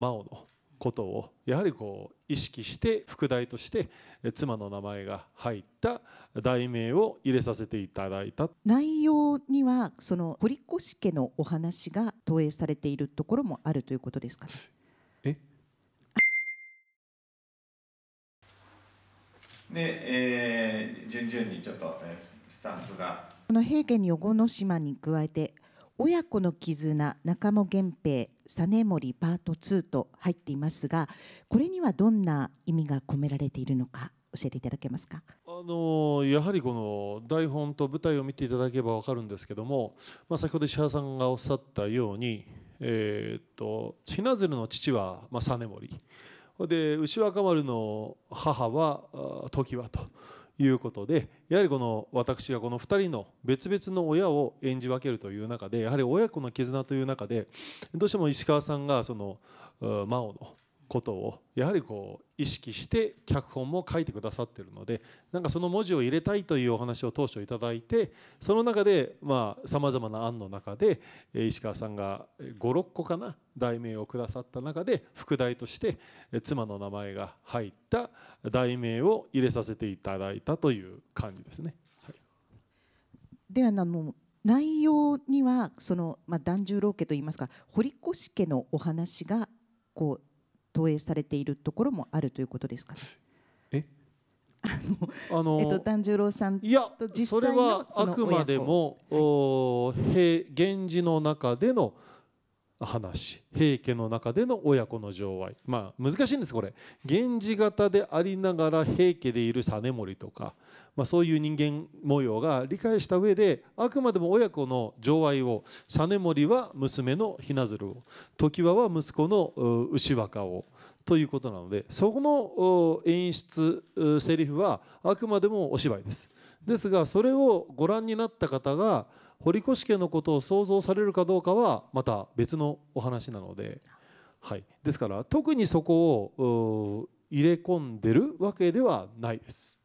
真央のことをやはりこう意識して副題として妻の名前が入った題名を入れさせていただいた内容にはその堀越家のお話が投影されているところもあるということですか、ね、えで、えー、順々にちょっと、スタッフがこの平家に横の島に加えて親子の絆中茂源平実森パート2と入っていますがこれにはどんな意味が込められているのか教えていただけますかあのやはりこの台本と舞台を見ていただければ分かるんですけども、まあ、先ほど石原さんがおっしゃったように、えー、っと雛鶴の父は、まあ、実森で牛若丸の母は常盤と。いうことでやはりこの私がこの2人の別々の親を演じ分けるという中でやはり親子の絆という中でどうしても石川さんがその真央のことをやはりこう意識して脚本も書いてくださってるのでなんかその文字を入れたいというお話を当初頂いてその中でさまざ、まな案の中で石川さんが56個かな題名をくださった中で副題として妻の名前が入った題名を入れさせていただいたという感じですね。はい、ではあの内容にはその、まあ、團十郎家といいますか堀越家のお話がこう投影されているところもあるということですか、ね、えあの、えっと、團十郎さんと実際のそれはあくまでも、はい、お源氏の中での、話平家の中での親子の情愛まあ難しいんですこれ源氏型でありながら平家でいる実盛とか、まあ、そういう人間模様が理解した上であくまでも親子の情愛を実盛は娘の雛鶴を常盤は息子の牛若をということなのでそこの演出セリフはあくまでもお芝居です。ですがそれをご覧になった方が堀越家のことを想像されるかどうかはまた別のお話なので、はい、ですから特にそこを入れ込んでるわけではないです。